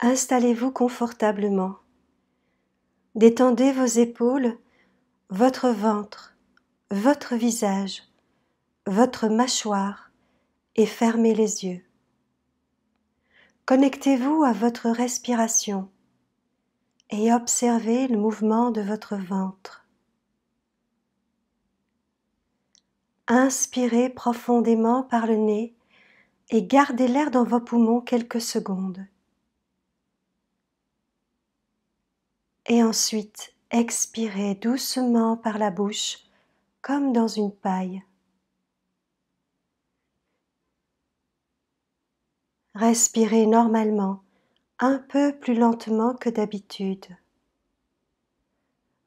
Installez-vous confortablement. Détendez vos épaules, votre ventre, votre visage, votre mâchoire et fermez les yeux. Connectez-vous à votre respiration et observez le mouvement de votre ventre. Inspirez profondément par le nez et gardez l'air dans vos poumons quelques secondes. et ensuite expirez doucement par la bouche comme dans une paille. Respirez normalement, un peu plus lentement que d'habitude.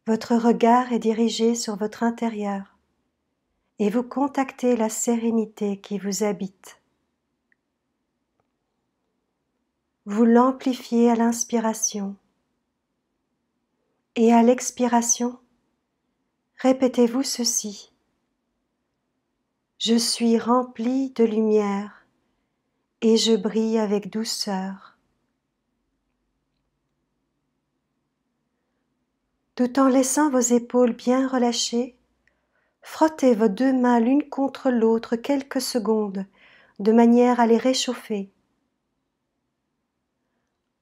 Votre regard est dirigé sur votre intérieur et vous contactez la sérénité qui vous habite. Vous l'amplifiez à l'inspiration et à l'expiration, répétez-vous ceci. Je suis rempli de lumière et je brille avec douceur. Tout en laissant vos épaules bien relâchées, frottez vos deux mains l'une contre l'autre quelques secondes de manière à les réchauffer.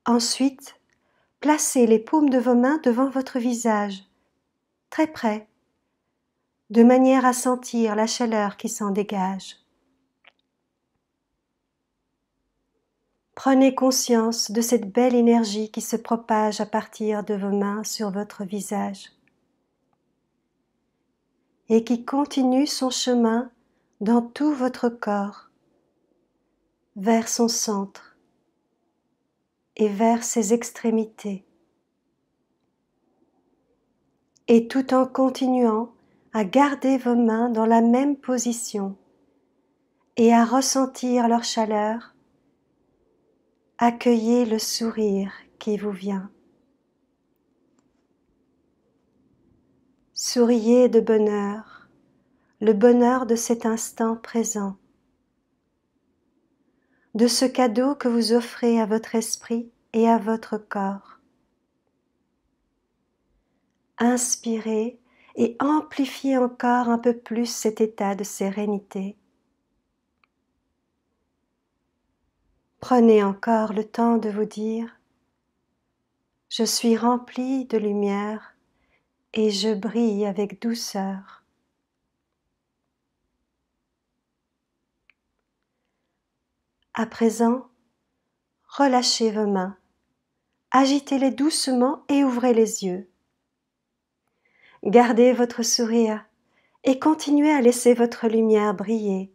Ensuite, placez les paumes de vos mains devant votre visage, très près, de manière à sentir la chaleur qui s'en dégage. Prenez conscience de cette belle énergie qui se propage à partir de vos mains sur votre visage et qui continue son chemin dans tout votre corps vers son centre et vers ses extrémités. Et tout en continuant à garder vos mains dans la même position et à ressentir leur chaleur, accueillez le sourire qui vous vient. Souriez de bonheur, le bonheur de cet instant présent de ce cadeau que vous offrez à votre esprit et à votre corps. Inspirez et amplifiez encore un peu plus cet état de sérénité. Prenez encore le temps de vous dire je suis rempli de lumière et je brille avec douceur. À présent, relâchez vos mains, agitez-les doucement et ouvrez les yeux. Gardez votre sourire et continuez à laisser votre lumière briller.